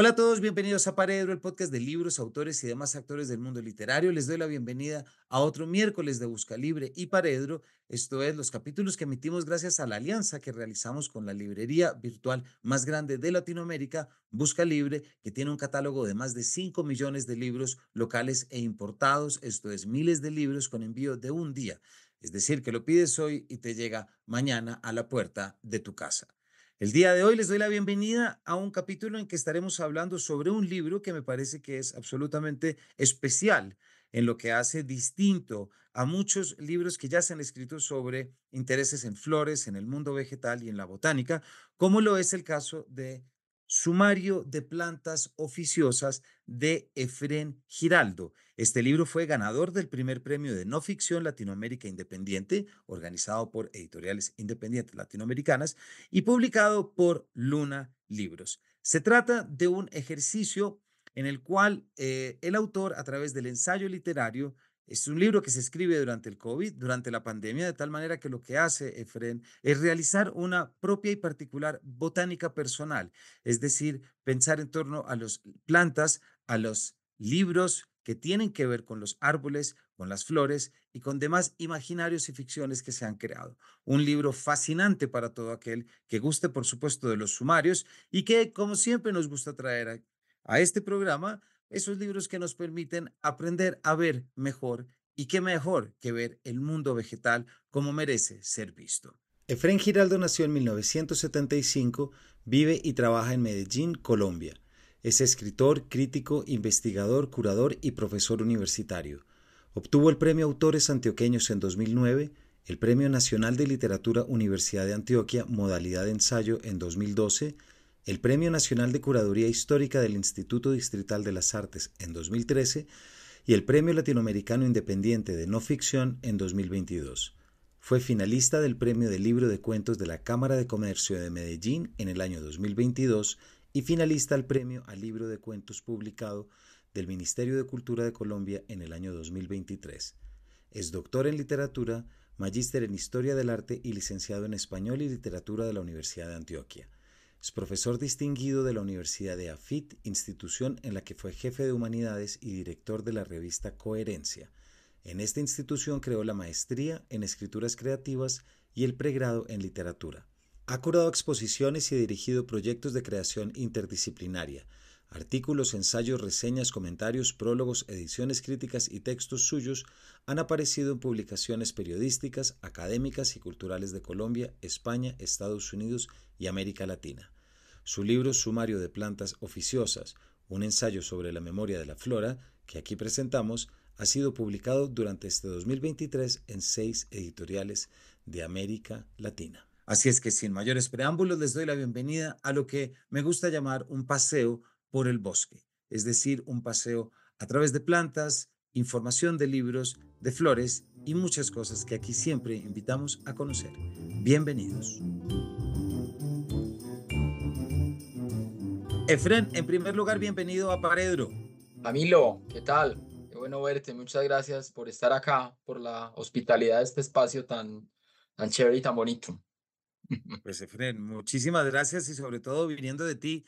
Hola a todos, bienvenidos a Paredro, el podcast de libros, autores y demás actores del mundo literario. Les doy la bienvenida a otro miércoles de Busca Libre y Paredro, esto es los capítulos que emitimos gracias a la alianza que realizamos con la librería virtual más grande de Latinoamérica, Busca Libre, que tiene un catálogo de más de 5 millones de libros locales e importados, esto es miles de libros con envío de un día. Es decir, que lo pides hoy y te llega mañana a la puerta de tu casa. El día de hoy les doy la bienvenida a un capítulo en que estaremos hablando sobre un libro que me parece que es absolutamente especial en lo que hace distinto a muchos libros que ya se han escrito sobre intereses en flores, en el mundo vegetal y en la botánica, como lo es el caso de Sumario de Plantas Oficiosas de Efren Giraldo. Este libro fue ganador del primer premio de no ficción Latinoamérica Independiente, organizado por editoriales independientes latinoamericanas y publicado por Luna Libros. Se trata de un ejercicio en el cual eh, el autor, a través del ensayo literario, es un libro que se escribe durante el COVID, durante la pandemia, de tal manera que lo que hace Efren es realizar una propia y particular botánica personal, es decir, pensar en torno a las plantas, a los libros que tienen que ver con los árboles, con las flores y con demás imaginarios y ficciones que se han creado. Un libro fascinante para todo aquel que guste, por supuesto, de los sumarios y que, como siempre, nos gusta traer a, a este programa esos libros que nos permiten aprender a ver mejor y qué mejor que ver el mundo vegetal como merece ser visto. Efrén Giraldo nació en 1975, vive y trabaja en Medellín, Colombia. Es escritor, crítico, investigador, curador y profesor universitario. Obtuvo el Premio Autores Antioqueños en 2009, el Premio Nacional de Literatura Universidad de Antioquia, modalidad de ensayo en 2012, el Premio Nacional de Curaduría Histórica del Instituto Distrital de las Artes en 2013 y el Premio Latinoamericano Independiente de No Ficción en 2022. Fue finalista del Premio del Libro de Cuentos de la Cámara de Comercio de Medellín en el año 2022 y finalista al Premio al Libro de Cuentos publicado del Ministerio de Cultura de Colombia en el año 2023. Es doctor en literatura, magíster en Historia del Arte y licenciado en Español y Literatura de la Universidad de Antioquia. Es profesor distinguido de la Universidad de Afit, institución en la que fue jefe de humanidades y director de la revista Coherencia. En esta institución creó la maestría en escrituras creativas y el pregrado en literatura. Ha curado exposiciones y dirigido proyectos de creación interdisciplinaria, Artículos, ensayos, reseñas, comentarios, prólogos, ediciones críticas y textos suyos han aparecido en publicaciones periodísticas, académicas y culturales de Colombia, España, Estados Unidos y América Latina. Su libro Sumario de Plantas Oficiosas, un ensayo sobre la memoria de la flora, que aquí presentamos, ha sido publicado durante este 2023 en seis editoriales de América Latina. Así es que sin mayores preámbulos les doy la bienvenida a lo que me gusta llamar un paseo por el bosque, es decir, un paseo a través de plantas, información de libros, de flores y muchas cosas que aquí siempre invitamos a conocer. Bienvenidos. Efren, en primer lugar, bienvenido a Paredro. Camilo, ¿qué tal? Qué bueno verte. Muchas gracias por estar acá, por la hospitalidad de este espacio tan, chévere y tan bonito. Pues Efren, muchísimas gracias y sobre todo viniendo de ti,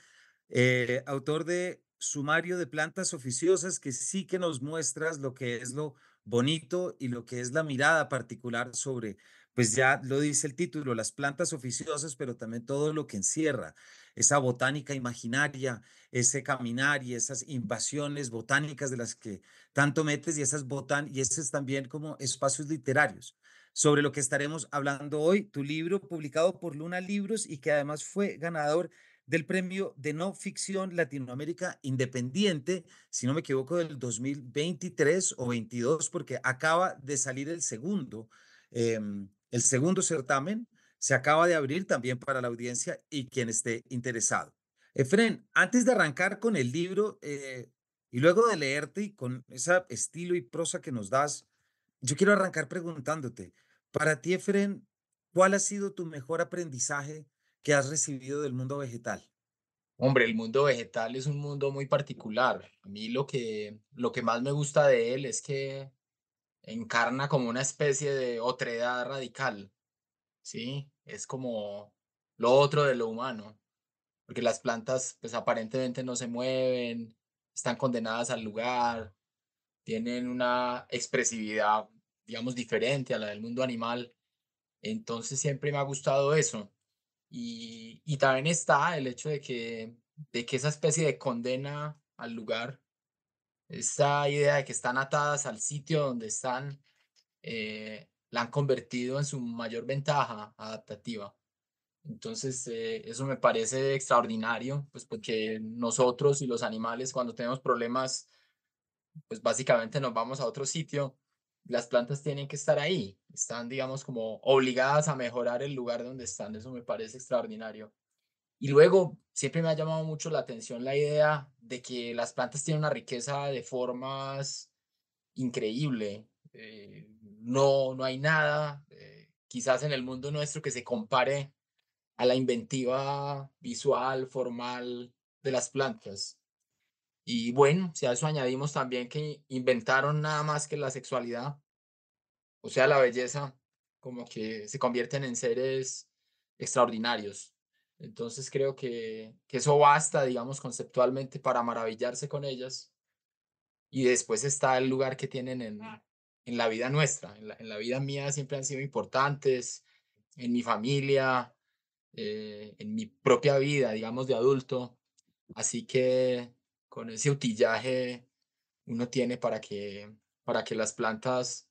eh, autor de Sumario de Plantas Oficiosas, que sí que nos muestras lo que es lo bonito y lo que es la mirada particular sobre, pues ya lo dice el título, las plantas oficiosas, pero también todo lo que encierra, esa botánica imaginaria, ese caminar y esas invasiones botánicas de las que tanto metes y esas botán y esos también como espacios literarios sobre lo que estaremos hablando hoy, tu libro publicado por Luna Libros y que además fue ganador del Premio de No Ficción Latinoamérica Independiente, si no me equivoco, del 2023 o 22, porque acaba de salir el segundo, em, el segundo certamen, se acaba de abrir también para la audiencia y quien esté interesado. Efren, antes de arrancar con el libro eh, y luego de leerte y con ese estilo y prosa que nos das, yo quiero arrancar preguntándote, para ti, Efren, ¿cuál ha sido tu mejor aprendizaje que has recibido del mundo vegetal? Hombre, el mundo vegetal es un mundo muy particular. A mí lo que, lo que más me gusta de él es que encarna como una especie de otredad radical, ¿sí? Es como lo otro de lo humano, porque las plantas pues aparentemente no se mueven, están condenadas al lugar, tienen una expresividad, digamos, diferente a la del mundo animal. Entonces siempre me ha gustado eso. Y, y también está el hecho de que, de que esa especie de condena al lugar, esta idea de que están atadas al sitio donde están, eh, la han convertido en su mayor ventaja adaptativa. Entonces, eh, eso me parece extraordinario, pues porque nosotros y los animales cuando tenemos problemas, pues básicamente nos vamos a otro sitio las plantas tienen que estar ahí, están, digamos, como obligadas a mejorar el lugar donde están, eso me parece extraordinario. Y luego, siempre me ha llamado mucho la atención la idea de que las plantas tienen una riqueza de formas increíble, eh, no, no hay nada, eh, quizás en el mundo nuestro que se compare a la inventiva visual, formal de las plantas. Y bueno, si a eso añadimos también que inventaron nada más que la sexualidad, o sea, la belleza, como que se convierten en seres extraordinarios. Entonces creo que, eso basta, digamos, conceptualmente para maravillarse con ellas. Y después está el lugar que tienen en, la vida nuestra. En la, vida mía siempre han sido importantes, en mi familia, eh, en mi propia vida, digamos, de adulto. Así que con ese utillaje uno tiene para que, para que las plantas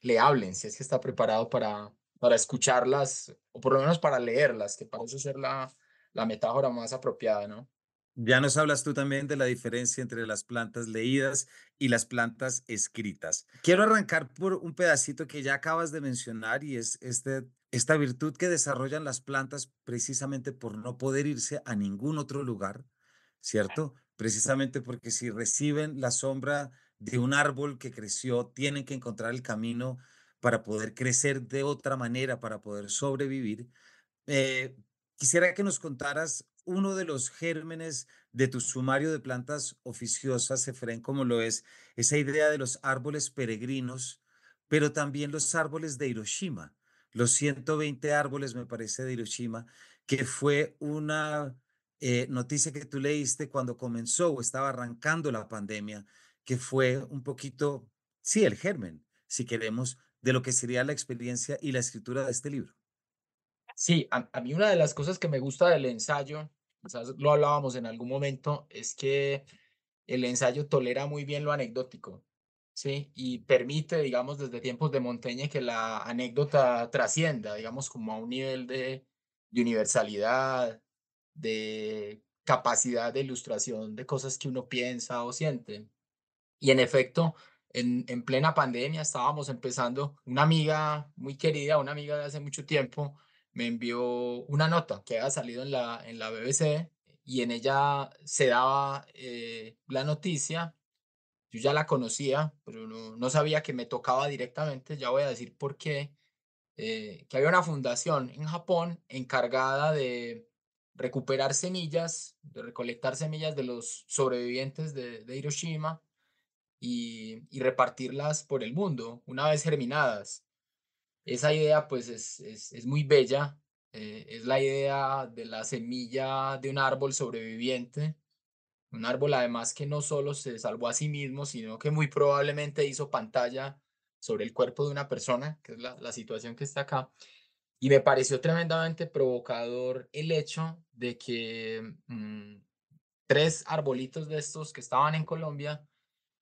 le hablen, si es que está preparado para, para escucharlas, o por lo menos para leerlas, que para eso ser la, la metáfora más apropiada, ¿no? Ya nos hablas tú también de la diferencia entre las plantas leídas y las plantas escritas. Quiero arrancar por un pedacito que ya acabas de mencionar y es este, esta virtud que desarrollan las plantas precisamente por no poder irse a ningún otro lugar, ¿cierto? precisamente porque si reciben la sombra de un árbol que creció, tienen que encontrar el camino para poder crecer de otra manera, para poder sobrevivir. Eh, quisiera que nos contaras uno de los gérmenes de tu sumario de plantas oficiosas, Efraín, como lo es esa idea de los árboles peregrinos, pero también los árboles de Hiroshima, los 120 árboles, me parece, de Hiroshima, que fue una eh, noticia que tú leíste cuando comenzó o estaba arrancando la pandemia, que fue un poquito, sí, el germen, si queremos, de lo que sería la experiencia y la escritura de este libro. Sí, a, mí una de las cosas que me gusta del ensayo, quizás lo hablábamos en algún momento, es que el ensayo tolera muy bien lo anecdótico, ¿sí? Y permite, digamos, desde tiempos de Montaigne que la anécdota trascienda, digamos, como a un nivel de universalidad, de capacidad de ilustración de cosas que uno piensa o siente. Y en efecto, en, en, plena pandemia estábamos empezando, una amiga muy querida, una amiga de hace mucho tiempo, me envió una nota que había salido en la, en la BBC y en ella se daba eh, la noticia. Yo ya la conocía, pero no, sabía que me tocaba directamente. Ya voy a decir por qué. Eh, que había una fundación en Japón encargada de recuperar semillas, de recolectar semillas de los sobrevivientes de, Hiroshima y, repartirlas por el mundo una vez germinadas. Esa idea pues es, muy bella, eh, es la idea de la semilla de un árbol sobreviviente, un árbol además que no solo se salvó a sí mismo, sino que muy probablemente hizo pantalla sobre el cuerpo de una persona, que es la, la situación que está acá. Y me pareció tremendamente provocador el hecho de que mm, tres arbolitos de estos que estaban en Colombia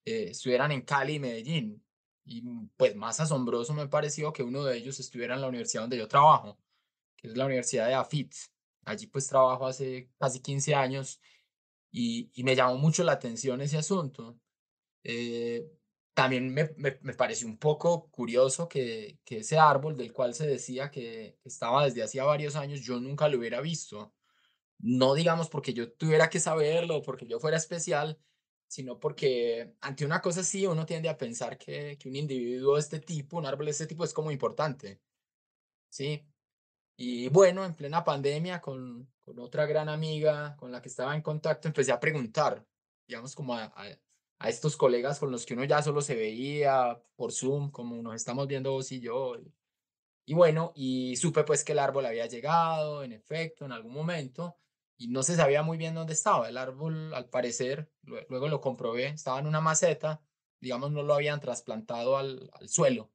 eh, estuvieran en Cali y Medellín. Y mm, pues más asombroso me pareció que uno de ellos estuviera en la universidad donde yo trabajo, que es la Universidad de AFIT. Allí pues trabajo hace casi 15 años y, me llamó mucho la atención ese asunto. Eh, también me, me, pareció un poco curioso que, ese árbol del cual se decía que estaba desde hacía varios años, yo nunca lo hubiera visto. No digamos porque yo tuviera que saberlo, porque yo fuera especial, sino porque ante una cosa así uno tiende a pensar que, un individuo de este tipo, un árbol de este tipo es como importante. Sí, y bueno, en plena pandemia, con, otra gran amiga con la que estaba en contacto, empecé a preguntar, digamos, como a, a estos colegas con los que uno ya solo se veía por Zoom, como nos estamos viendo vos y yo. Y, bueno, y supe pues que el árbol había llegado, en efecto, en algún momento, y no se sabía muy bien dónde estaba. El árbol, al parecer, luego lo comprobé, estaba en una maceta, digamos, no lo habían trasplantado al, suelo.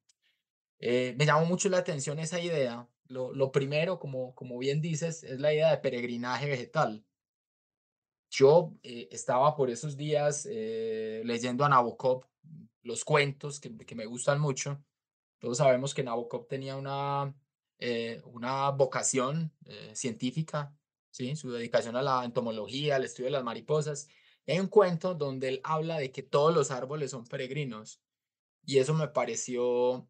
Eh, me llamó mucho la atención esa idea. Lo, lo primero, como, como bien dices, es la idea de peregrinaje vegetal. Yo eh, estaba por esos días eh, leyendo a Nabokov, los cuentos que, me gustan mucho. Todos sabemos que Nabokov tenía una, eh, una vocación científica, ¿sí? su dedicación a la entomología, al estudio de las mariposas. hay un cuento donde él habla de que todos los árboles son peregrinos y eso me pareció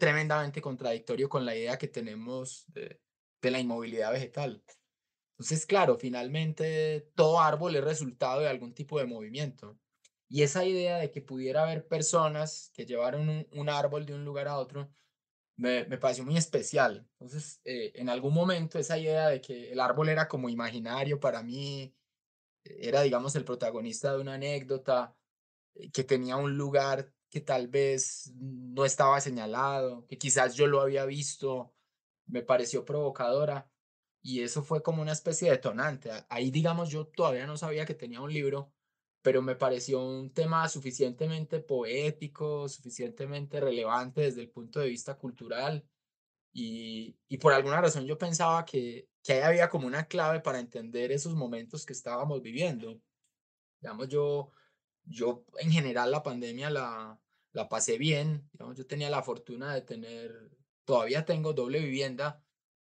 tremendamente contradictorio con la idea que tenemos de la inmovilidad vegetal. Entonces, claro, finalmente todo árbol es resultado de algún tipo de movimiento. Y esa idea de que pudiera haber personas que llevaron un, árbol de un lugar a otro, me, me pareció muy especial. Entonces, eh, en algún momento esa idea de que el árbol era como imaginario para mí, era, digamos, el protagonista de una anécdota, eh, que tenía un lugar que tal vez no estaba señalado, que quizás yo lo había visto, me pareció provocadora y eso fue como una especie de detonante. Ahí, digamos, yo todavía no sabía que tenía un libro, pero me pareció un tema suficientemente poético, suficientemente relevante desde el punto de vista cultural. Y, por alguna razón yo pensaba que, que ahí había como una clave para entender esos momentos que estábamos viviendo. Digamos, yo, yo en general la pandemia la, la pasé bien. yo tenía la fortuna de tener, todavía tengo doble vivienda,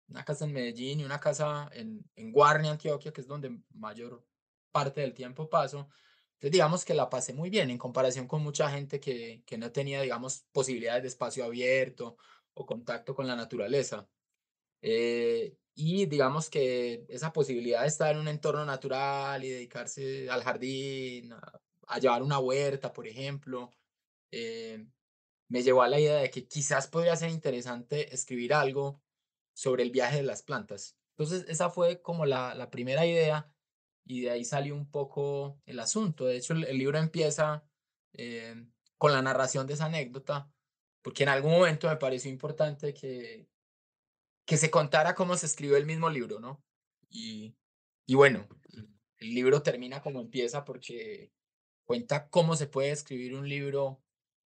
una casa en Medellín y una casa en, en Guarnia, Antioquia, que es donde mayor parte del tiempo paso. Entonces, digamos que la pasé muy bien en comparación con mucha gente que, que no tenía, digamos, posibilidades de espacio abierto o contacto con la naturaleza. Eh, y digamos que esa posibilidad de estar en un entorno natural y dedicarse al jardín, a, llevar una huerta, por ejemplo, eh, me llevó a la idea de que quizás podría ser interesante escribir algo sobre el viaje de las plantas. Entonces, esa fue como la, primera idea y de ahí salió un poco el asunto. De hecho, el, libro empieza eh, con la narración de esa anécdota, porque en algún momento me pareció importante que, que se contara cómo se escribió el mismo libro, ¿no? Y, bueno, el libro termina como empieza porque cuenta cómo se puede escribir un libro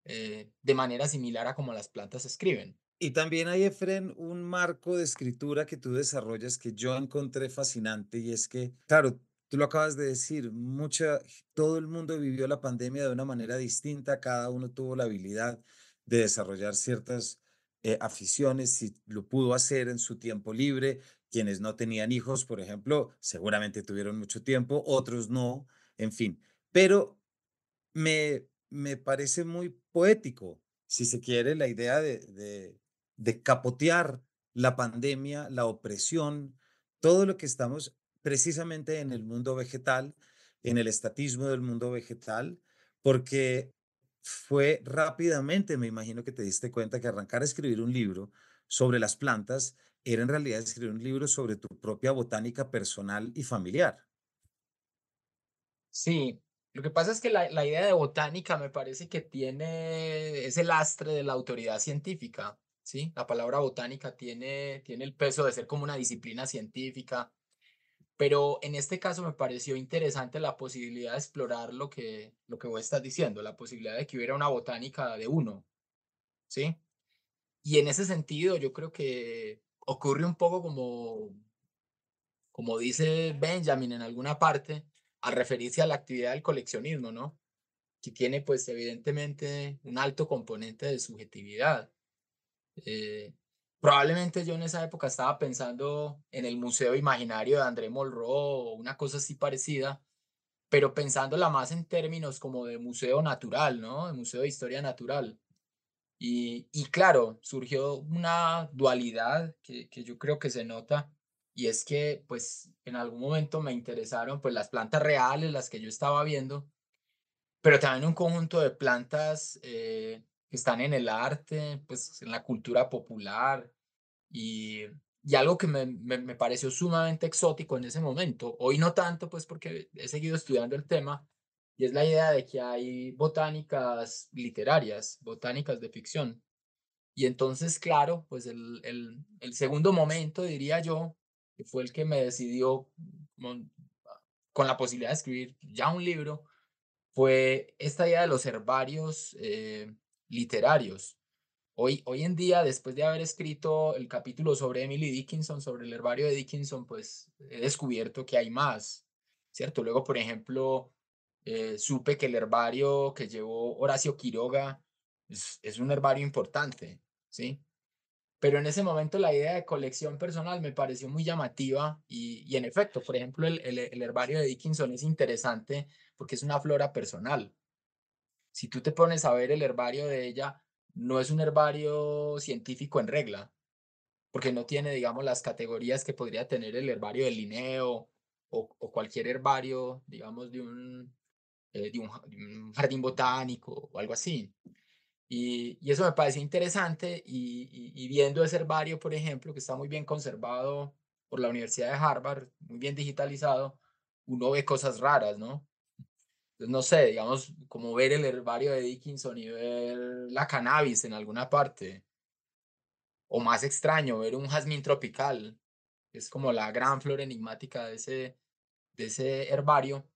eh, de manera similar a como las plantas escriben. Y también hay, Efren, un marco de escritura que tú desarrollas que yo encontré fascinante y es que, claro, tú lo acabas de decir, mucha, todo el mundo vivió la pandemia de una manera distinta, cada uno tuvo la habilidad de desarrollar ciertas eh, aficiones, si lo pudo hacer en su tiempo libre, quienes no tenían hijos, por ejemplo, seguramente tuvieron mucho tiempo, otros no, en fin, pero me, me parece muy poético, si se quiere, la idea de, de de capotear la pandemia, la opresión, todo lo que estamos precisamente en el mundo vegetal, en el estatismo del mundo vegetal, porque fue rápidamente, me imagino que te diste cuenta que arrancar a escribir un libro sobre las plantas era en realidad escribir un libro sobre tu propia botánica personal y familiar. Sí, lo que pasa es que la, idea de botánica me parece que tiene ese lastre de la autoridad científica. ¿sí? La palabra botánica tiene, tiene el peso de ser como una disciplina científica, pero en este caso me pareció interesante la posibilidad de explorar lo que, lo que vos estás diciendo, la posibilidad de que hubiera una botánica de uno, ¿sí? Y en ese sentido yo creo que ocurre un poco como, como dice Benjamin en alguna parte, al referirse a la actividad del coleccionismo, ¿no? Que tiene pues evidentemente un alto componente de subjetividad eh, probablemente yo en esa época estaba pensando en el Museo Imaginario de André Molro o una cosa así parecida, pero pensándola más en términos como de museo natural, ¿no? De museo de historia natural. Y, claro, surgió una dualidad que, yo creo que se nota y es que pues en algún momento me interesaron pues las plantas reales, las que yo estaba viendo, pero también un conjunto de plantas eh, que están en el arte, pues en la cultura popular y, y algo que me, me, pareció sumamente exótico en ese momento, hoy no tanto, pues porque he seguido estudiando el tema, y es la idea de que hay botánicas literarias, botánicas de ficción. Y entonces, claro, pues el, segundo momento, diría yo, que fue el que me decidió con, la posibilidad de escribir ya un libro, fue esta idea de los herbarios eh, literarios. Hoy, hoy en día, después de haber escrito el capítulo sobre Emily Dickinson, sobre el herbario de Dickinson, pues he descubierto que hay más, ¿cierto? Luego, por ejemplo, eh, supe que el herbario que llevó Horacio Quiroga es, un herbario importante, ¿sí? pero en ese momento la idea de colección personal me pareció muy llamativa y, en efecto, por ejemplo, el, el, herbario de Dickinson es interesante porque es una flora personal, si tú te pones a ver el herbario de ella, no es un herbario científico en regla, porque no tiene, digamos, las categorías que podría tener el herbario del Linneo o, cualquier herbario, digamos, de un, eh, un, jardín botánico o algo así. Y, eso me parece interesante y, viendo ese herbario, por ejemplo, que está muy bien conservado por la Universidad de Harvard, muy bien digitalizado, uno ve cosas raras, ¿no? no sé, digamos, como ver el herbario de Dickinson y ver la cannabis en alguna parte. O más extraño, ver un jazmín tropical. Es como la gran flor enigmática de ese, de ese herbario.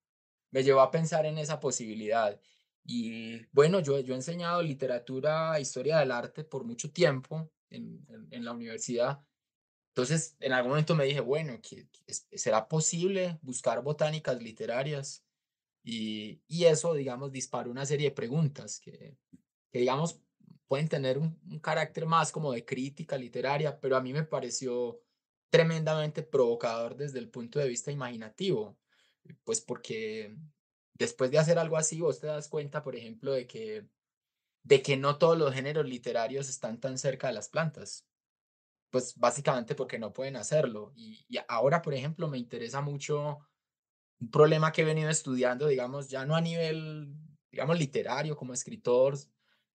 Me llevó a pensar en esa posibilidad. Y bueno, yo, yo he enseñado literatura, historia del arte por mucho tiempo en, en la universidad. Entonces, en algún momento me dije, bueno, ¿será posible buscar botánicas literarias? Y, eso, digamos, disparó una serie de preguntas que, digamos, pueden tener un, carácter más como de crítica literaria, pero a mí me pareció tremendamente provocador desde el punto de vista imaginativo, pues porque después de hacer algo así, vos te das cuenta, por ejemplo, de que, de que no todos los géneros literarios están tan cerca de las plantas, pues básicamente porque no pueden hacerlo. y ahora, por ejemplo, me interesa mucho un problema que he venido estudiando, digamos, ya no a nivel, digamos, literario como escritor,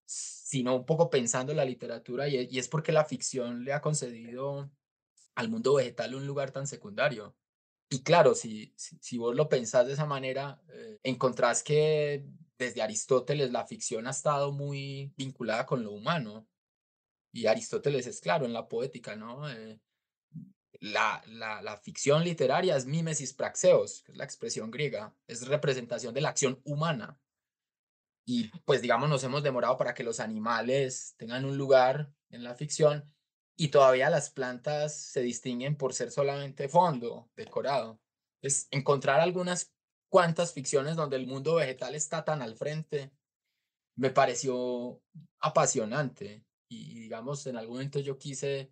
sino un poco pensando en la literatura y, es porque la ficción le ha concedido al mundo vegetal un lugar tan secundario. Y claro, si, si, vos lo pensás de esa manera, eh, encontrás que desde Aristóteles la ficción ha estado muy vinculada con lo humano. Y Aristóteles es claro en la poética, ¿no? Eh, la, la, ficción literaria es mimesis praxeos, que es la expresión griega, es representación de la acción humana. Y pues digamos nos hemos demorado para que los animales tengan un lugar en la ficción y todavía las plantas se distinguen por ser solamente fondo, decorado. Es encontrar algunas cuantas ficciones donde el mundo vegetal está tan al frente me pareció apasionante y, digamos en algún momento yo quise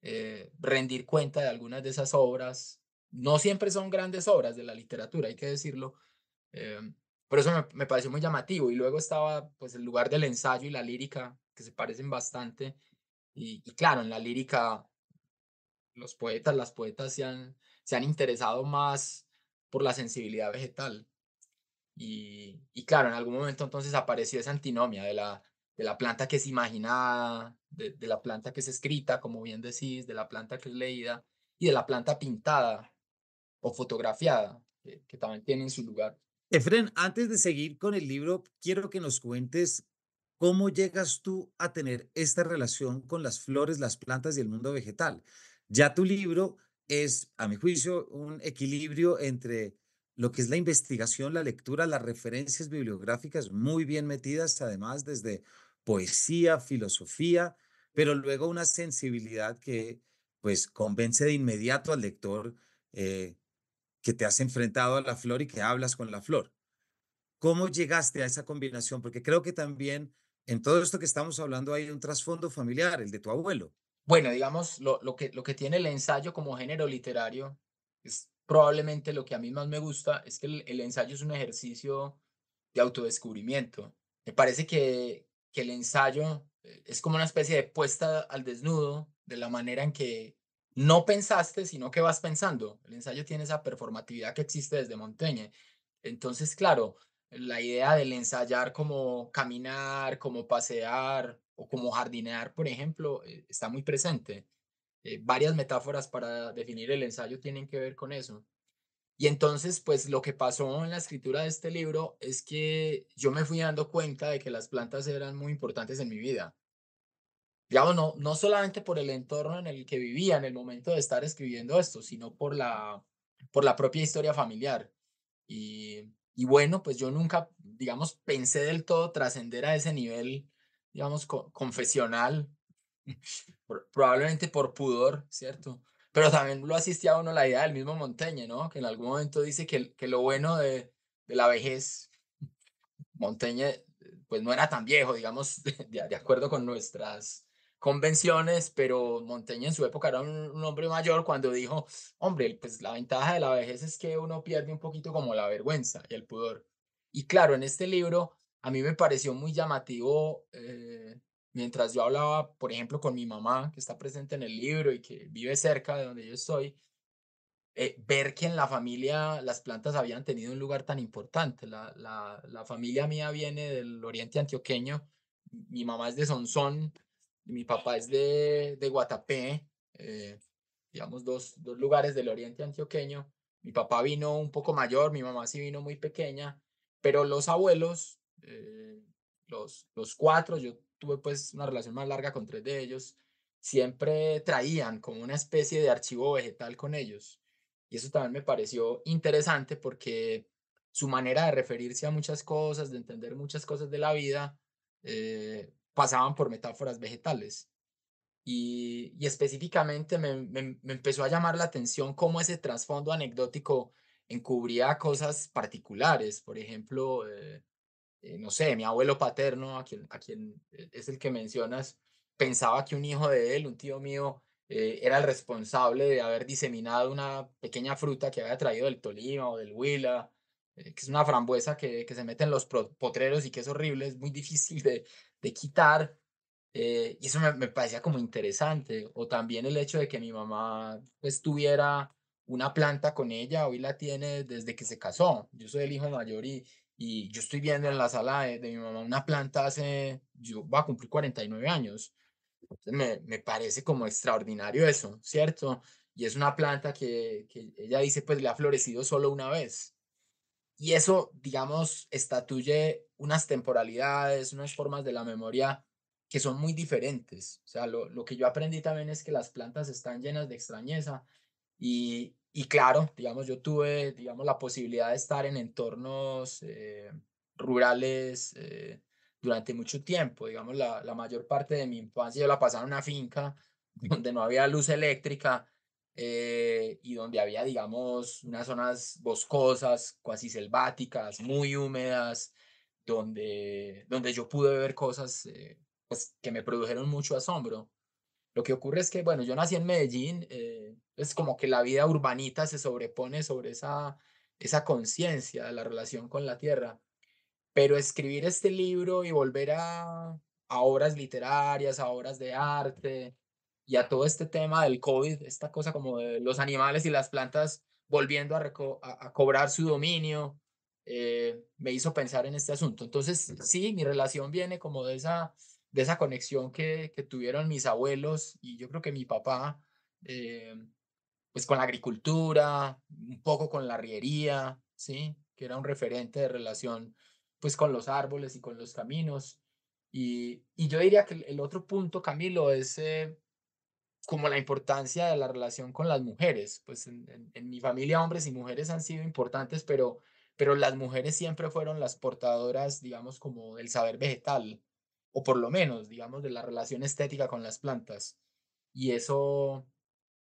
eh, rendir cuenta de algunas de esas obras. No siempre son grandes obras de la literatura, hay que decirlo, por eh, pero eso me, pareció muy llamativo. Y luego estaba pues el lugar del ensayo y la lírica, que se parecen bastante. Y, claro, en la lírica los poetas, las poetas se han, se han interesado más por la sensibilidad vegetal. Y, y, claro, en algún momento entonces apareció esa antinomia de la, de la planta que es imaginada, de, la planta que es escrita, como bien decís, de la planta que es leída y de la planta pintada o fotografiada, que, también tiene su lugar. Efren, antes de seguir con el libro, quiero que nos cuentes cómo llegas tú a tener esta relación con las flores, las plantas y el mundo vegetal. Ya tu libro es, a mi juicio, un equilibrio entre lo que es la investigación, la lectura, las referencias bibliográficas muy bien metidas, además desde poesía, filosofía, pero luego una sensibilidad que pues convence de inmediato al lector eh, que te has enfrentado a la flor y que hablas con la flor. ¿Cómo llegaste a esa combinación? Porque creo que también en todo esto que estamos hablando hay un trasfondo familiar, el de tu abuelo. Bueno, digamos, lo, que, lo que tiene el ensayo como género literario es probablemente lo que a mí más me gusta, es que el, el ensayo es un ejercicio de autodescubrimiento. Me parece que, que el ensayo eh, es como una especie de puesta al desnudo de la manera en que no pensaste, sino que vas pensando. El ensayo tiene esa performatividad que existe desde Montaigne. Entonces, claro, la idea del ensayar como caminar, como pasear o como jardinear, por ejemplo, eh, está muy presente. Eh, varias metáforas para definir el ensayo tienen que ver con eso. Y entonces, pues lo que pasó en la escritura de este libro es que yo me fui dando cuenta de que las plantas eran muy importantes en mi vida. Digamos, no, no solamente por el entorno en el que vivía en el momento de estar escribiendo esto, sino por la, por la propia historia familiar. Y, bueno, pues yo nunca, digamos, pensé del todo trascender a ese nivel, digamos, confesional, probablemente por pudor, ¿cierto? Pero también lo asistía a uno la idea del mismo Montaigne, ¿no? Que en algún momento dice que, que lo bueno de, la vejez, Montaigne, eh, pues no era tan viejo, digamos, de, acuerdo con nuestras convenciones, pero Montaigne en su época era un, hombre mayor cuando dijo, hombre, pues la ventaja de la vejez es que uno pierde un poquito como la vergüenza y el pudor. Y claro, en este libro a mí me pareció muy llamativo eh, mientras yo hablaba, por ejemplo, con mi mamá, que está presente en el libro y que vive cerca de donde yo estoy, eh, ver que en la familia las plantas habían tenido un lugar tan importante. La, familia mía viene del oriente antioqueño, mi mamá es de Sonsón, mi papá es de, de Guatapé, eh, digamos, dos, dos lugares del oriente antioqueño. Mi papá vino un poco mayor, mi mamá sí vino muy pequeña, pero los abuelos, eh, los, los cuatro, yo tuve pues una relación más larga con tres de ellos, siempre traían como una especie de archivo vegetal con ellos. Y eso también me pareció interesante porque su manera de referirse a muchas cosas, de entender muchas cosas de la vida, eh, pasaban por metáforas vegetales. Y, específicamente me, empezó a llamar la atención cómo ese trasfondo anecdótico encubría cosas particulares, por ejemplo, eh, eh, no sé, mi abuelo paterno, a quien, a quien eh, es el que mencionas, pensaba que un hijo de él, un tío mío, eh, era el responsable de haber diseminado una pequeña fruta que había traído del Tolima o del Huila, que es una frambuesa que, que se mete en los potreros y que es horrible, es muy difícil de, quitar. y eso me, me, parecía como interesante. O también el hecho de que mi mamá estuviera pues, una planta con ella, hoy la tiene desde que se casó. Yo soy el hijo mayor y, y yo estoy viendo en la sala de, mi mamá una planta hace, yo voy a cumplir 49 años. me, parece como extraordinario eso, ¿cierto? Y es una planta que, que ella dice, pues le ha florecido solo una vez. Y eso, digamos, estatuye unas temporalidades, unas formas de la memoria que son muy diferentes. O sea, lo que yo aprendí también es que las plantas están llenas de extrañeza y, y claro, digamos, yo tuve, digamos, la posibilidad de estar en entornos eh, rurales eh, durante mucho tiempo. Digamos, la, la, mayor parte de mi infancia yo la pasaba en una finca donde no había luz eléctrica eh, y donde había, digamos, unas zonas boscosas, cuasi selváticas, muy húmedas, donde, donde yo pude ver cosas pues, que me produjeron mucho asombro. Lo que ocurre es que, bueno, yo nací en Medellín, eh, es como que la vida urbanita se sobrepone sobre esa, esa conciencia de la relación con la tierra. Pero escribir este libro y volver a, obras literarias, a obras de arte y a todo este tema del COVID, esta cosa como de los animales y las plantas volviendo a, a, cobrar su dominio, eh, me hizo pensar en este asunto. Entonces, sí, mi relación viene como de esa de esa conexión que, tuvieron mis abuelos y yo creo que mi papá, eh, pues con la agricultura, un poco con la riería, ¿sí? Que era un referente de relación, pues con los árboles y con los caminos. Y, yo diría que el otro punto, Camilo, es eh, como la importancia de la relación con las mujeres. Pues en, mi familia hombres y mujeres han sido importantes, pero pero las mujeres siempre fueron las portadoras, digamos, como del saber vegetal, o por lo menos, digamos, de la relación estética con las plantas. Y eso,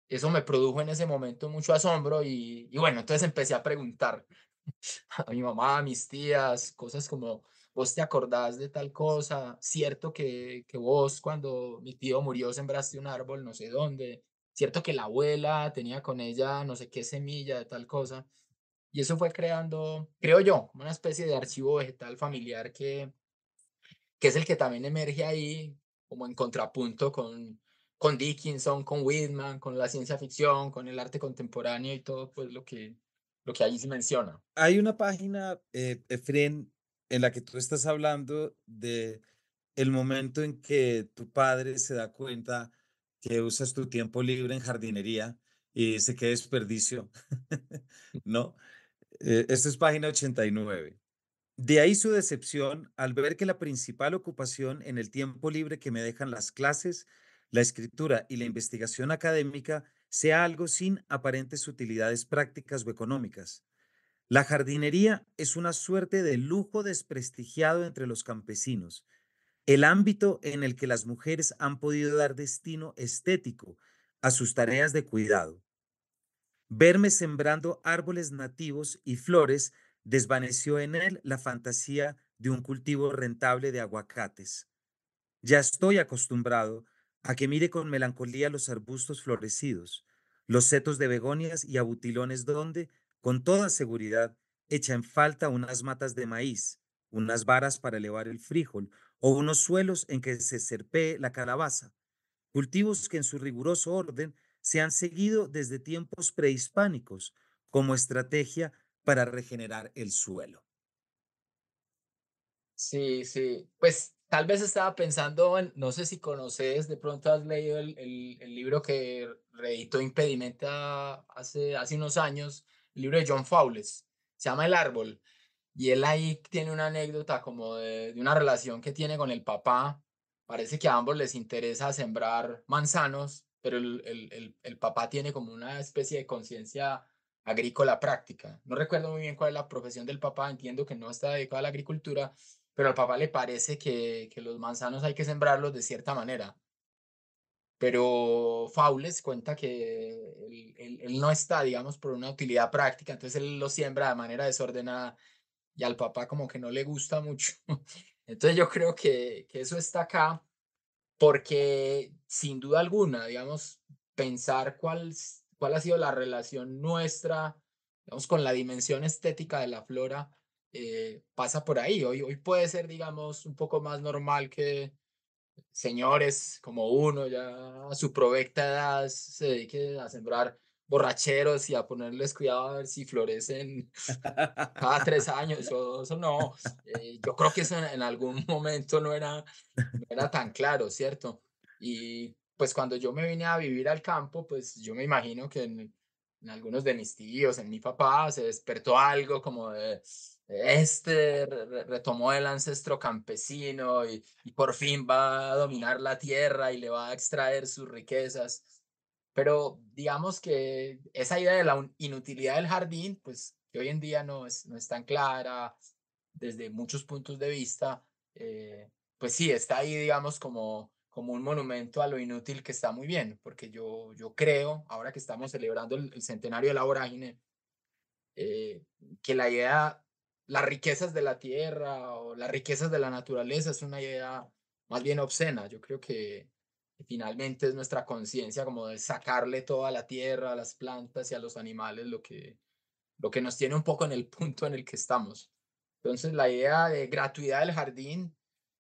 eso me produjo en ese momento mucho asombro y, bueno, entonces empecé a preguntar a mi mamá, a mis tías, cosas como, vos te acordás de tal cosa, cierto que, que vos cuando mi tío murió sembraste un árbol, no sé dónde, cierto que la abuela tenía con ella no sé qué semilla de tal cosa. Y eso fue creando, creo yo, una especie de archivo vegetal familiar que, que es el que también emerge ahí como en contrapunto con, con Dickinson, con Whitman, con la ciencia ficción, con el arte contemporáneo y todo pues lo que, lo que allí se menciona. Hay una página, eh, Efren, en la que tú estás hablando de el momento en que tu padre se da cuenta que usas tu tiempo libre en jardinería y se queda desperdicio, ¿no? Eh, esta es página 89. De ahí su decepción al ver que la principal ocupación en el tiempo libre que me dejan las clases, la escritura y la investigación académica sea algo sin aparentes utilidades prácticas o económicas. La jardinería es una suerte de lujo desprestigiado entre los campesinos, el ámbito en el que las mujeres han podido dar destino estético a sus tareas de cuidado. Verme sembrando árboles nativos y flores desvaneció en él la fantasía de un cultivo rentable de aguacates. Ya estoy acostumbrado a que mire con melancolía los arbustos florecidos, los setos de begonias y abutilones donde, con toda seguridad, echa en falta unas matas de maíz, unas varas para elevar el frijol o unos suelos en que se serpee la calabaza, cultivos que en su riguroso orden se han seguido desde tiempos prehispánicos como estrategia para regenerar el suelo. Sí, sí. Pues tal vez estaba pensando en, no sé si conoces, de pronto has leído el, libro que reeditó Impedimenta hace, hace unos años, el libro de John Fowles, se llama El Árbol. Y él ahí tiene una anécdota como de, una relación que tiene con el papá. Parece que a ambos les interesa sembrar manzanos, pero el, el, el papá tiene como una especie de conciencia agrícola práctica. No recuerdo muy bien cuál es la profesión del papá, entiendo que no está dedicado a la agricultura, pero al papá le parece que, que los manzanos hay que sembrarlos de cierta manera. Pero Faules cuenta que él, no está, digamos, por una utilidad práctica, entonces él lo siembra de manera desordenada y al papá como que no le gusta mucho. Entonces yo creo que, que eso está acá porque sin duda alguna, digamos, pensar cuál cuál ha sido la relación nuestra, digamos, con la dimensión estética de la flora, eh, pasa por ahí. Hoy, hoy puede ser, digamos, un poco más normal que señores como uno, ya a su provecta edad, se dedique a sembrar borracheros y a ponerles cuidado a ver si florecen cada tres años o no. Eh, yo creo que eso en, algún momento no era, no era tan claro, ¿cierto? Y, pues cuando yo me vine a vivir al campo, pues yo me imagino que en, algunos de mis tíos, en mi papá, se despertó algo como de, este retomó el ancestro campesino y, por fin va a dominar la tierra y le va a extraer sus riquezas. Pero digamos que esa idea de la inutilidad del jardín, pues que hoy en día no es, no es tan clara desde muchos puntos de vista, eh, pues sí, está ahí, digamos, como como un monumento a lo inútil que está muy bien, porque yo, yo creo, ahora que estamos celebrando el, centenario de la vorágine, eh, que la idea, las riquezas de la tierra o las riquezas de la naturaleza es una idea más bien obscena. Yo creo que finalmente es nuestra conciencia como de sacarle toda la tierra, a las plantas y a los animales lo que, lo que nos tiene un poco en el punto en el que estamos. Entonces la idea de gratuidad del jardín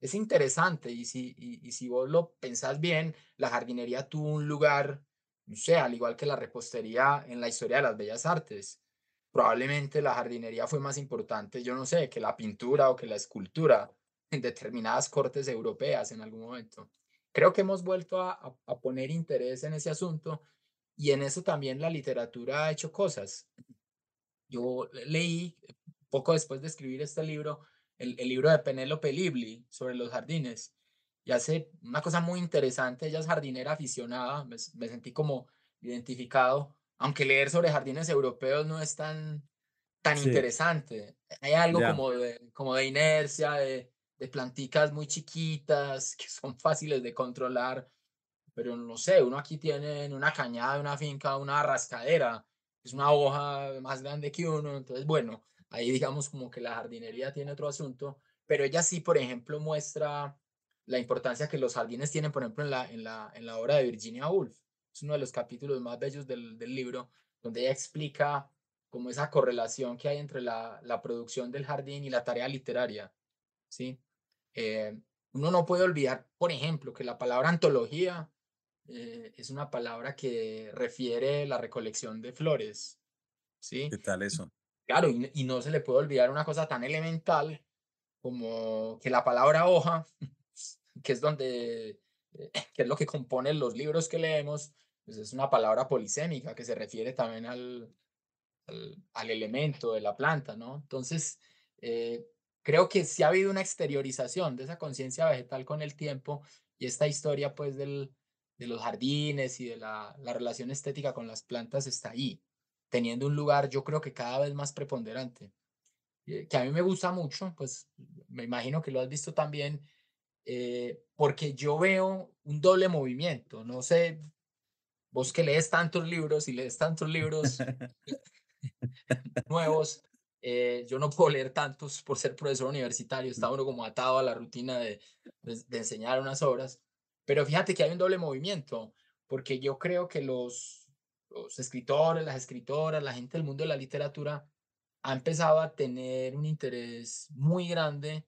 es interesante y si, y, si vos lo pensás bien, la jardinería tuvo un lugar, no sé, al igual que la repostería en la historia de las bellas artes. Probablemente la jardinería fue más importante, yo no sé, que la pintura o que la escultura en determinadas cortes europeas en algún momento. Creo que hemos vuelto a, a poner interés en ese asunto y en eso también la literatura ha hecho cosas. Yo leí poco después de escribir este libro el, libro de Penelope Libli sobre los jardines y hace una cosa muy interesante. Ella es jardinera aficionada, me, sentí como identificado, aunque leer sobre jardines europeos no es tan, tan interesante. Hay algo como, de, como de inercia, de, de planticas muy chiquitas que son fáciles de controlar, pero no sé, uno aquí tiene una cañada, una finca, una rascadera, es una hoja más grande que uno, entonces bueno, ahí digamos como que la jardinería tiene otro asunto, pero ella sí, por ejemplo, muestra la importancia que los jardines tienen, por ejemplo, en la, en la, en la obra de Virginia Woolf. Es uno de los capítulos más bellos del, libro, donde ella explica como esa correlación que hay entre la, la producción del jardín y la tarea literaria. ¿sí? Eh, uno no puede olvidar, por ejemplo, que la palabra antología eh, es una palabra que refiere la recolección de flores. ¿sí? ¿Qué tal eso? Claro, y, no se le puede olvidar una cosa tan elemental como que la palabra hoja, que es donde, eh, que es lo que componen los libros que leemos, pues, es una palabra polisémica que se refiere también al, al, elemento de la planta, ¿no? Entonces, eh, creo que sí ha habido una exteriorización de esa conciencia vegetal con el tiempo y esta historia, pues, del, de los jardines y de la, la relación estética con las plantas está ahí teniendo un lugar yo creo que cada vez más preponderante, eh, que a mí me gusta mucho, pues me imagino que lo has visto también, eh, porque yo veo un doble movimiento, no sé, vos que lees tantos libros y lees tantos libros nuevos, eh, yo no puedo leer tantos por ser profesor universitario, está uno como atado a la rutina de enseñar unas obras, pero fíjate que hay un doble movimiento, porque yo creo que los los escritores, las escritoras, la gente del mundo de la literatura ha empezado a tener un interés muy grande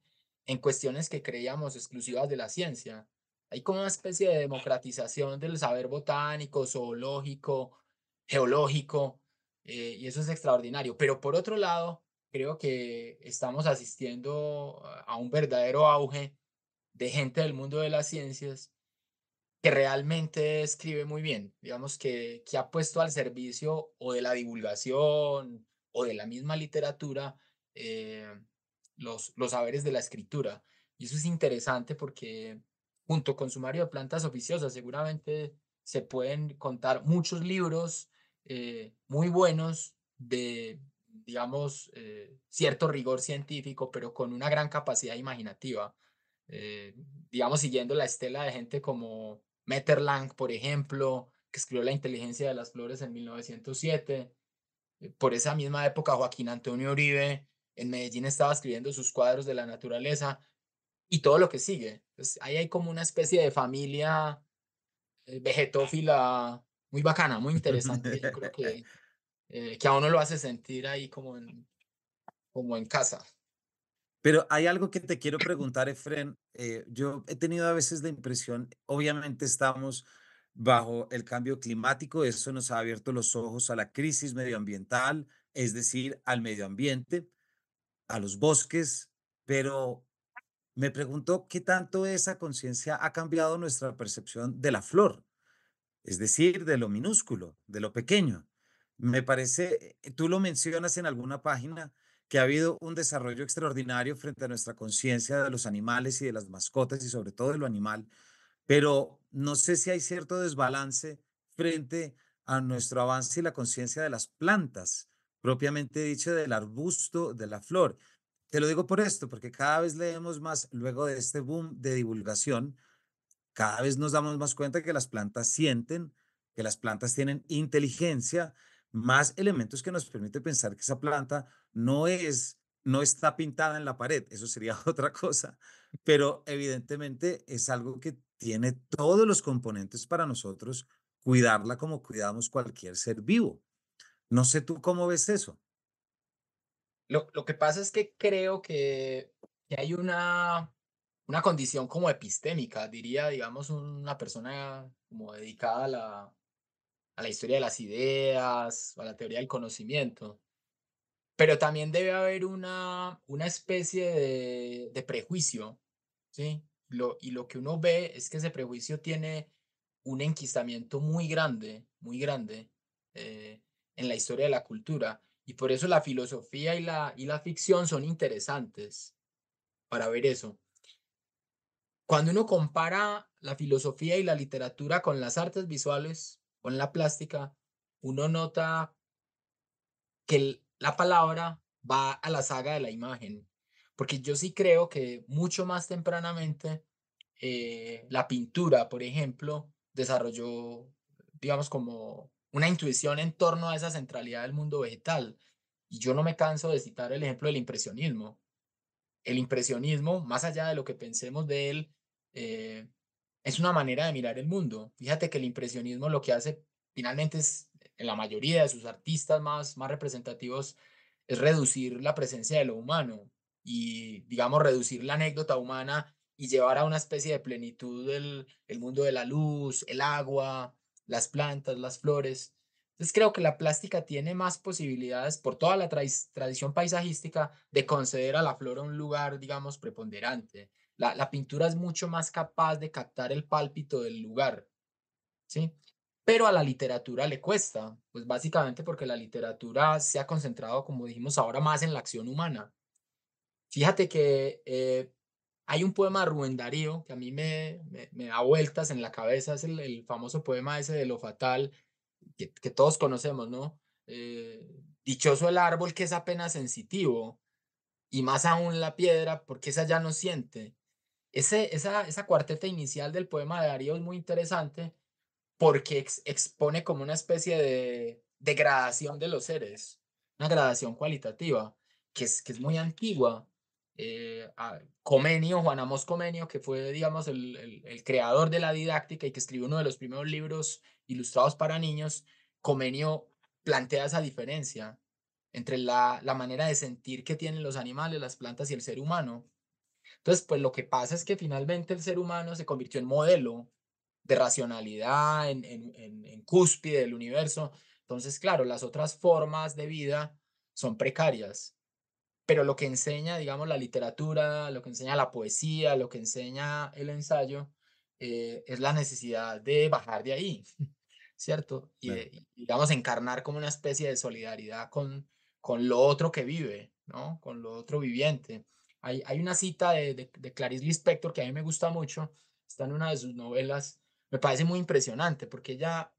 en cuestiones que creíamos exclusivas de la ciencia. Hay como una especie de democratización del saber botánico, zoológico, geológico, eh, y eso es extraordinario. Pero por otro lado, creo que estamos asistiendo a un verdadero auge de gente del mundo de las ciencias que realmente escribe muy bien, digamos que, que ha puesto al servicio o de la divulgación o de la misma literatura eh, los, los saberes de la escritura. Y eso es interesante porque junto con Sumario de Plantas Oficiosas seguramente se pueden contar muchos libros eh, muy buenos de, digamos, eh, cierto rigor científico, pero con una gran capacidad imaginativa. digamos, siguiendo la estela de gente como Metterlang, por ejemplo, que escribió La inteligencia de las flores en 1907. Eh, por esa misma época, Joaquín Antonio Uribe en Medellín estaba escribiendo sus cuadros de la naturaleza y todo lo que sigue. ahí hay como una especie de familia eh, vegetófila muy bacana, muy interesante. que, eh, que a uno lo hace sentir ahí como como en casa. Pero hay algo que te quiero preguntar, Efren. Eh, yo he tenido a veces la impresión, obviamente estamos bajo el cambio climático, eso nos ha abierto los ojos a la crisis medioambiental, es decir, al medio ambiente, a los bosques, pero me pregunto qué tanto esa conciencia ha cambiado nuestra percepción de la flor, es decir, de lo minúsculo, de lo pequeño. Me parece, eh, tú lo mencionas en alguna página, que ha habido un desarrollo extraordinario frente a nuestra conciencia de los animales y de las mascotas y sobre todo de lo animal, pero no sé si hay cierto desbalance frente a nuestro avance y la conciencia de las plantas, propiamente dicho, del arbusto, de la flor. Te lo digo por esto, porque cada vez leemos más, luego de este boom de divulgación, cada vez nos damos más cuenta que las plantas sienten, que las plantas tienen inteligencia, más elementos que nos permite pensar que esa planta no es, no está pintada en la pared, eso sería otra cosa, pero evidentemente es algo que tiene todos los componentes para nosotros cuidarla como cuidamos cualquier ser vivo. No sé tú cómo ves eso. Lo, que pasa es que creo que, hay una, una condición como epistémica, diría, digamos, una persona como dedicada a la, a la historia de las ideas, a la teoría del conocimiento. Pero también debe haber una, una especie de, prejuicio, ¿sí? Lo, y lo que uno ve es que ese prejuicio tiene un enquistamiento muy grande, muy grande eh, en la historia de la cultura. Y por eso la filosofía y la, y la ficción son interesantes para ver eso. Cuando uno compara la filosofía y la literatura con las artes visuales, con la plástica, uno nota que el, la palabra va a la saga de la imagen, porque yo sí creo que mucho más tempranamente eh, la pintura, por ejemplo, desarrolló, digamos, como una intuición en torno a esa centralidad del mundo vegetal. Y yo no me canso de citar el ejemplo del impresionismo. El impresionismo, más allá de lo que pensemos de él, eh, es una manera de mirar el mundo. Fíjate que el impresionismo lo que hace finalmente es en la mayoría de sus artistas más, más representativos es reducir la presencia de lo humano y, digamos, reducir la anécdota humana y llevar a una especie de plenitud el, mundo de la luz, el agua, las plantas, las flores. Entonces creo que la plástica tiene más posibilidades por toda la tradición paisajística de conceder a la flor un lugar, digamos, preponderante. La, la pintura es mucho más capaz de captar el pálpito del lugar. ¿sí? pero a la literatura le cuesta, pues básicamente porque la literatura se ha concentrado, como dijimos ahora, más en la acción humana. Fíjate que eh, hay un poema de Rubén Darío que a mí me, me, da vueltas en la cabeza, es el, famoso poema ese de lo fatal que, todos conocemos, ¿no? Eh, dichoso el árbol que es apenas sensitivo y más aún la piedra porque esa ya no siente. Ese, esa, esa cuarteta inicial del poema de Darío es muy interesante porque expone como una especie de degradación de los seres, una gradación cualitativa que es, que es muy antigua. Eh, Comenio, Juan Amos Comenio, que fue, digamos, el, creador de la didáctica y que escribió uno de los primeros libros ilustrados para niños, Comenio plantea esa diferencia entre la, la manera de sentir que tienen los animales, las plantas y el ser humano. Entonces, pues lo que pasa es que finalmente el ser humano se convirtió en modelo de racionalidad, en, en, cúspide del universo. Entonces, claro, las otras formas de vida son precarias, pero lo que enseña, digamos, la literatura, lo que enseña la poesía, lo que enseña el ensayo, eh, es la necesidad de bajar de ahí, ¿cierto? Eh, y, digamos, encarnar como una especie de solidaridad con, con lo otro que vive, ¿no? Con lo otro viviente. Hay, hay una cita de, de Clarice Lispector que a mí me gusta mucho, está en una de sus novelas, me parece muy impresionante porque ella,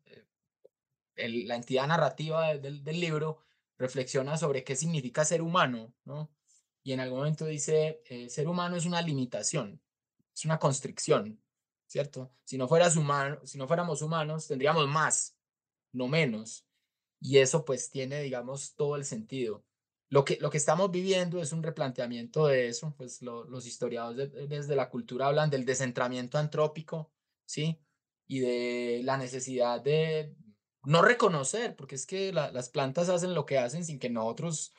eh, la entidad narrativa del, libro, reflexiona sobre qué significa ser humano, ¿no? Y en algún momento dice, eh, ser humano es una limitación, es una constricción, ¿cierto? Si no, fueras humano, si no fuéramos humanos, tendríamos más, no menos. Y eso pues tiene, digamos, todo el sentido. Lo que, lo que estamos viviendo es un replanteamiento de eso, pues los historiadores desde la cultura hablan del descentramiento antrópico, ¿sí? y de la necesidad de no reconocer, porque es que las plantas hacen lo que hacen sin que nosotros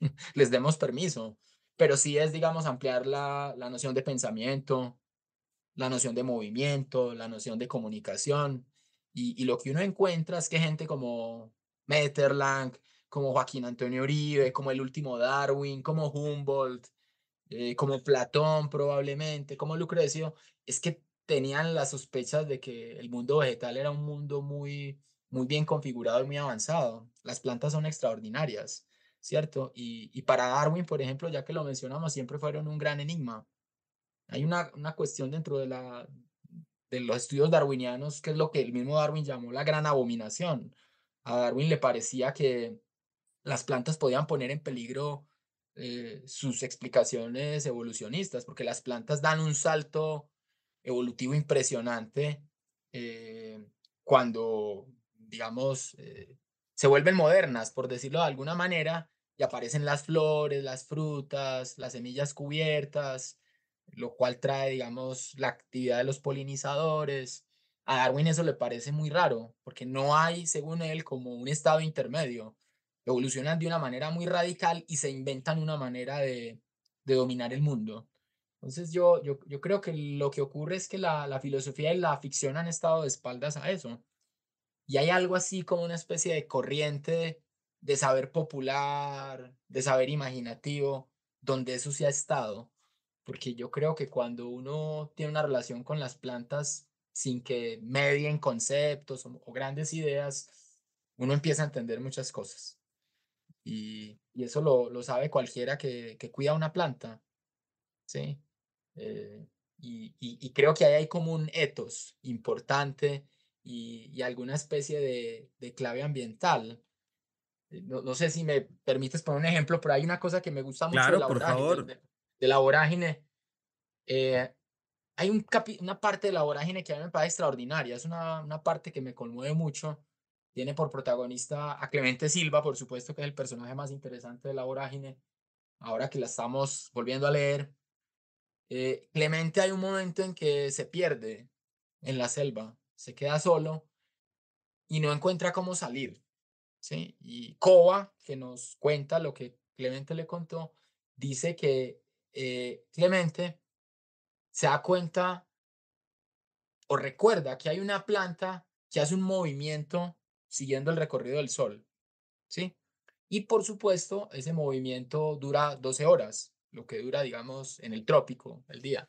les demos permiso, pero sí es, digamos, ampliar la, la noción de pensamiento, la noción de movimiento, la noción de comunicación, y, lo que uno encuentra es que gente como Metterlang, como Joaquín Antonio Uribe, como el último Darwin, como Humboldt, eh, como Platón probablemente, como Lucrecio, es que tenían las sospechas de que el mundo vegetal era un mundo muy, muy bien configurado y muy avanzado. Las plantas son extraordinarias, ¿cierto? Y, para Darwin, por ejemplo, ya que lo mencionamos, siempre fueron un gran enigma. Hay una, una cuestión dentro de, la, de los estudios darwinianos que es lo que el mismo Darwin llamó la gran abominación. A Darwin le parecía que las plantas podían poner en peligro eh, sus explicaciones evolucionistas, porque las plantas dan un salto evolutivo impresionante eh, cuando, digamos, eh, se vuelven modernas, por decirlo de alguna manera, y aparecen las flores, las frutas, las semillas cubiertas, lo cual trae, digamos, la actividad de los polinizadores. A Darwin eso le parece muy raro, porque no hay, según él, como un estado intermedio. Evolucionan de una manera muy radical y se inventan una manera de dominar el mundo. Entonces yo, yo, yo creo que lo que ocurre es que la, la filosofía y la ficción han estado de espaldas a eso. Y hay algo así como una especie de corriente de saber popular, de saber imaginativo, donde eso se ha estado. Porque yo creo que cuando uno tiene una relación con las plantas sin que medien conceptos o, o grandes ideas, uno empieza a entender muchas cosas. Y, y eso lo, lo sabe cualquiera que, que cuida una planta. Sí. Eh, y, creo que ahí hay como un ethos importante y, alguna especie de, clave ambiental. Eh, no, sé si me permites poner un ejemplo, pero hay una cosa que me gusta mucho de, la vorágine, De, eh, la hay un una parte de la vorágine que a mí me parece extraordinaria, es una, una parte que me conmueve mucho. Tiene por protagonista a Clemente Silva, por supuesto, que es el personaje más interesante de la vorágine. Ahora que la estamos volviendo a leer, eh, Clemente hay un momento en que se pierde en la selva, se queda solo y no encuentra cómo salir. ¿sí? Y Coba, que nos cuenta lo que Clemente le contó, dice que eh, Clemente se da cuenta o recuerda que hay una planta que hace un movimiento siguiendo el recorrido del sol, ¿sí? Y por supuesto, ese movimiento dura 12 horas lo que dura, digamos, en el trópico el día.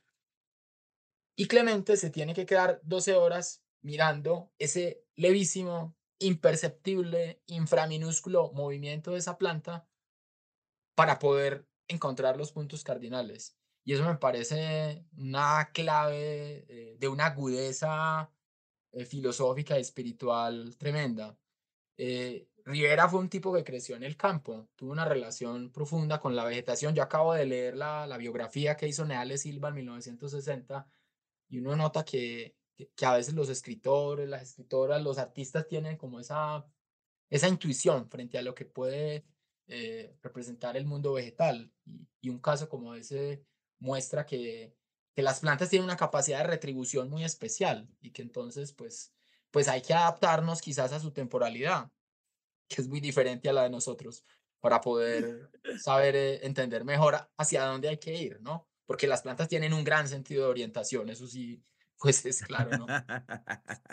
Y Clemente se tiene que quedar 12 horas mirando ese levísimo, imperceptible, inframinúsculo movimiento de esa planta para poder encontrar los puntos cardinales. Y eso me parece una clave eh, de una agudeza eh, filosófica y espiritual tremenda. Eh, Rivera fue un tipo que creció en el campo, tuvo una relación profunda con la vegetación. Yo acabo de leer la, biografía que hizo Neales Silva en 1960 y uno nota que, que a veces los escritores, las escritoras, los artistas tienen como esa, esa intuición frente a lo que puede eh, representar el mundo vegetal. Y, y, un caso como ese muestra que, que las plantas tienen una capacidad de retribución muy especial y que entonces pues, pues hay que adaptarnos quizás a su temporalidad que es muy diferente a la de nosotros, para poder saber eh, entender mejor hacia dónde hay que ir, ¿no? Porque las plantas tienen un gran sentido de orientación, eso sí, pues es claro, ¿no?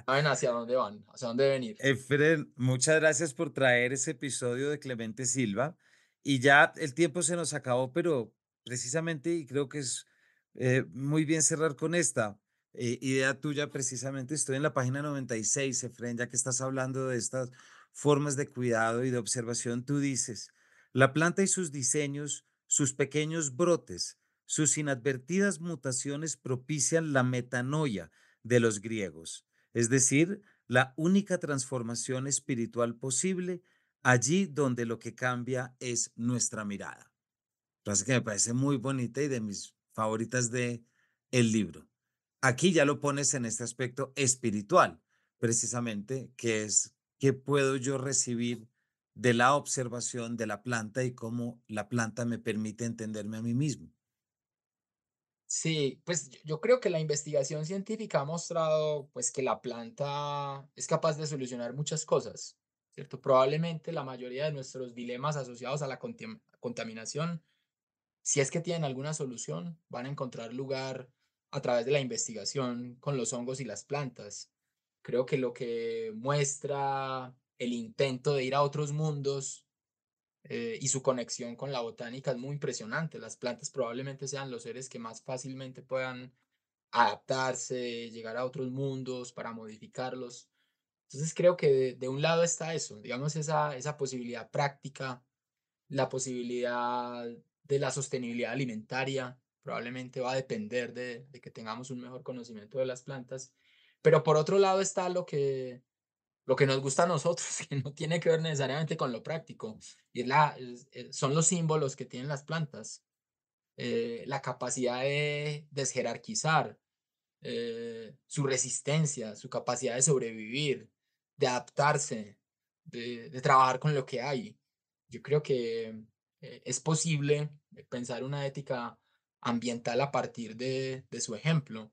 Saben hacia dónde van, hacia dónde deben ir. Efren, muchas gracias por traer ese episodio de Clemente Silva. Y ya el tiempo se nos acabó, pero precisamente, y creo que es eh, muy bien cerrar con esta eh, idea tuya, precisamente estoy en la página 96, Efren, ya que estás hablando de estas formas de cuidado y de observación, tú dices, la planta y sus diseños, sus pequeños brotes, sus inadvertidas mutaciones propician la metanoia de los griegos, es decir, la única transformación espiritual posible allí donde lo que cambia es nuestra mirada. Frase que me parece muy bonita y de mis favoritas de el libro. Aquí ya lo pones en este aspecto espiritual, precisamente, que es qué puedo yo recibir de la observación de la planta y cómo la planta me permite entenderme a mí mismo. Sí, pues yo creo que la investigación científica ha mostrado pues que la planta es capaz de solucionar muchas cosas, ¿cierto? Probablemente la mayoría de nuestros dilemas asociados a la contaminación, si es que tienen alguna solución, van a encontrar lugar a través de la investigación con los hongos y las plantas. Creo que lo que muestra el intento de ir a otros mundos eh, y su conexión con la botánica es muy impresionante. Las plantas probablemente sean los seres que más fácilmente puedan adaptarse, llegar a otros mundos para modificarlos. Entonces creo que de, un lado está eso, digamos esa, esa posibilidad práctica, la posibilidad de la sostenibilidad alimentaria, probablemente va a depender de que tengamos un mejor conocimiento de las plantas. Pero por otro lado está lo que, lo que nos gusta a nosotros, que no tiene que ver necesariamente con lo práctico, y la, eh, son los símbolos que tienen las plantas, eh, la capacidad de desjerarquizar, eh, su resistencia, su capacidad de sobrevivir, de adaptarse, de, trabajar con lo que hay. Yo creo que es posible pensar una ética ambiental a partir de su ejemplo.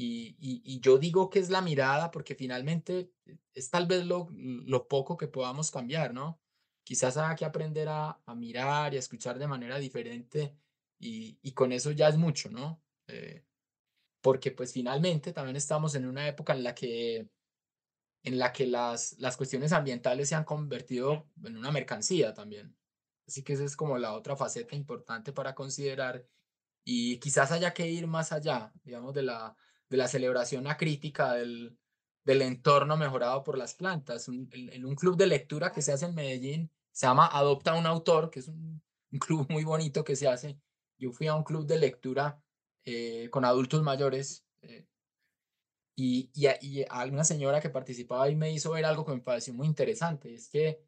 Y, y, yo digo que es la mirada porque finalmente eh, es tal vez lo, lo poco que podamos cambiar, ¿no? Quizás haya que aprender a, mirar y a escuchar de manera diferente y, y con eso ya es mucho, ¿no? Eh, porque pues finalmente también estamos en una época en la que, en la que las, las cuestiones ambientales se han convertido en una mercancía también. Así que esa es como la otra faceta importante para considerar y quizás haya que ir más allá, digamos, de la de la celebración acrítica del, del entorno mejorado por las plantas. en un club de lectura que se hace en Medellín, se llama Adopta un Autor, que es un, club muy bonito que se hace. Yo fui a un club de lectura eh, con adultos mayores eh, y, y, una señora que participaba y me hizo ver algo que me pareció muy interesante. Es que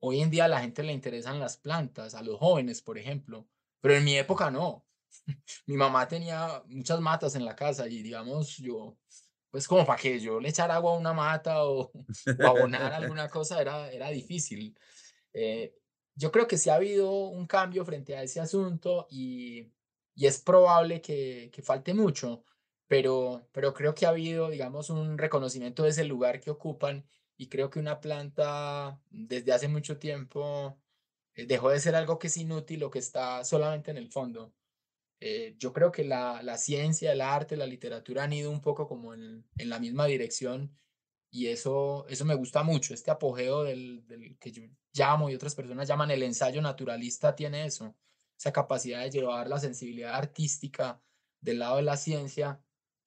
hoy en día a la gente le interesan las plantas, a los jóvenes, por ejemplo, pero en mi época no. mi mamá tenía muchas matas en la casa y digamos yo, pues como para que yo le echar agua a una mata o, abonar alguna cosa era, era difícil. Eh, yo creo que sí ha habido un cambio frente a ese asunto y, y es probable que, que, falte mucho, pero, pero creo que ha habido, digamos, un reconocimiento de ese lugar que ocupan y creo que una planta desde hace mucho tiempo eh, dejó de ser algo que es inútil o que está solamente en el fondo eh, yo creo que la, la, ciencia, el arte, la literatura han ido un poco como en, en la misma dirección y eso, eso me gusta mucho. Este apogeo del, del, que yo llamo y otras personas llaman el ensayo naturalista tiene eso, esa capacidad de llevar la sensibilidad artística del lado de la ciencia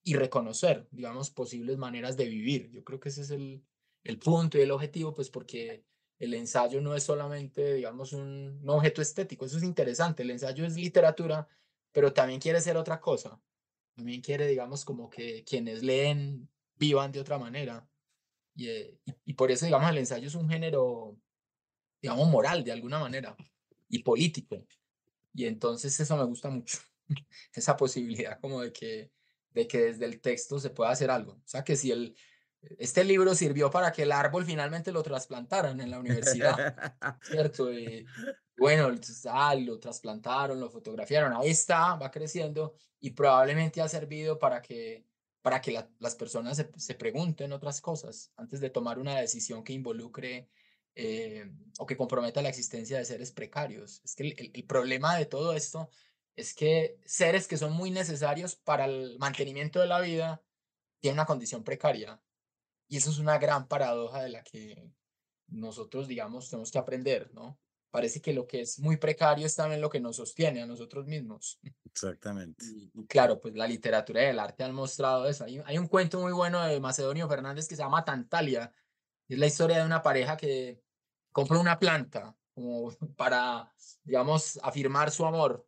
y reconocer, digamos, posibles maneras de vivir. Yo creo que ese es el, el punto y el objetivo, pues porque el ensayo no es solamente, digamos, un, un objeto estético, eso es interesante, el ensayo es literatura pero también quiere ser otra cosa. También quiere, digamos, como que quienes leen vivan de otra manera. Eh, y, y, por eso, digamos, el ensayo es un género, digamos, moral de alguna manera y político. Y entonces eso me gusta mucho, esa posibilidad como de que, de que desde el texto se pueda hacer algo. O sea, que si el, este libro sirvió para que el árbol finalmente lo trasplantaran en la universidad, ¿cierto? Bueno, ah, lo trasplantaron, lo fotografiaron, ahí está, va creciendo y probablemente ha servido para que, para que las personas se, pregunten otras cosas antes de tomar una decisión que involucre eh, o que comprometa la existencia de seres precarios. Es que el, el problema de todo esto es que seres que son muy necesarios para el mantenimiento de la vida tienen una condición precaria. Y eso es una gran paradoja de la que nosotros, digamos, tenemos que aprender, ¿no? parece que lo que es muy precario es también lo que nos sostiene a nosotros mismos. Exactamente. claro, pues la literatura y el arte han mostrado eso. Hay, hay, un cuento muy bueno de Macedonio Fernández que se llama Tantalia. Es la historia de una pareja que compra una planta como para, digamos, afirmar su amor.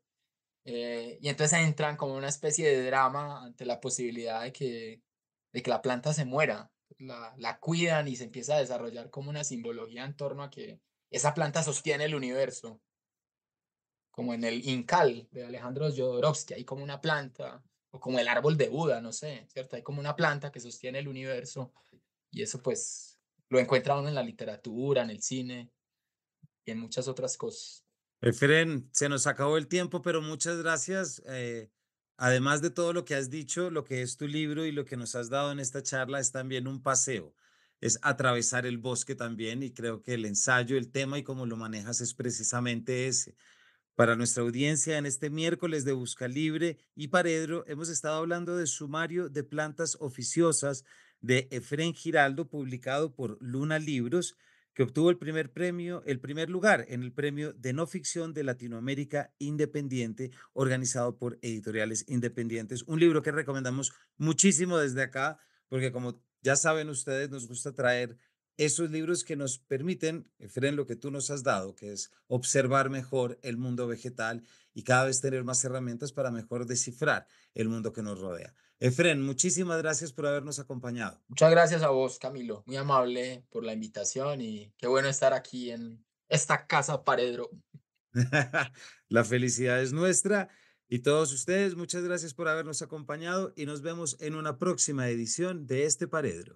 Eh, y entonces entran como una especie de drama ante la posibilidad de que, de que la planta se muera. La, la cuidan y se empieza a desarrollar como una simbología en torno a que esa planta sostiene el universo, como en el Incal de Alejandro Jodorowsky, hay como una planta, o como el árbol de Buda, no sé, ¿cierto? Hay como una planta que sostiene el universo y eso pues lo encuentra uno en la literatura, en el cine y en muchas otras cosas. Efren, se nos acabó el tiempo, pero muchas gracias. Eh, además de todo lo que has dicho, lo que es tu libro y lo que nos has dado en esta charla es también un paseo es atravesar el bosque también y creo que el ensayo, el tema y cómo lo manejas es precisamente ese. Para nuestra audiencia en este miércoles de Busca Libre y Paredro hemos estado hablando de Sumario de Plantas Oficiosas de Efren Giraldo publicado por Luna Libros que obtuvo el primer premio, el primer lugar en el premio de no ficción de Latinoamérica Independiente organizado por Editoriales Independientes, un libro que recomendamos muchísimo desde acá porque como ya saben ustedes, nos gusta traer esos libros que nos permiten, Efren, eh, lo que tú nos has dado, que es observar mejor el mundo vegetal y cada vez tener más herramientas para mejor descifrar el mundo que nos rodea. Efren, eh, muchísimas gracias por habernos acompañado. Muchas gracias a vos, Camilo. Muy amable por la invitación y qué bueno estar aquí en esta casa paredro. la felicidad es nuestra y todos ustedes, muchas gracias por habernos acompañado y nos vemos en una próxima edición de este Paredro.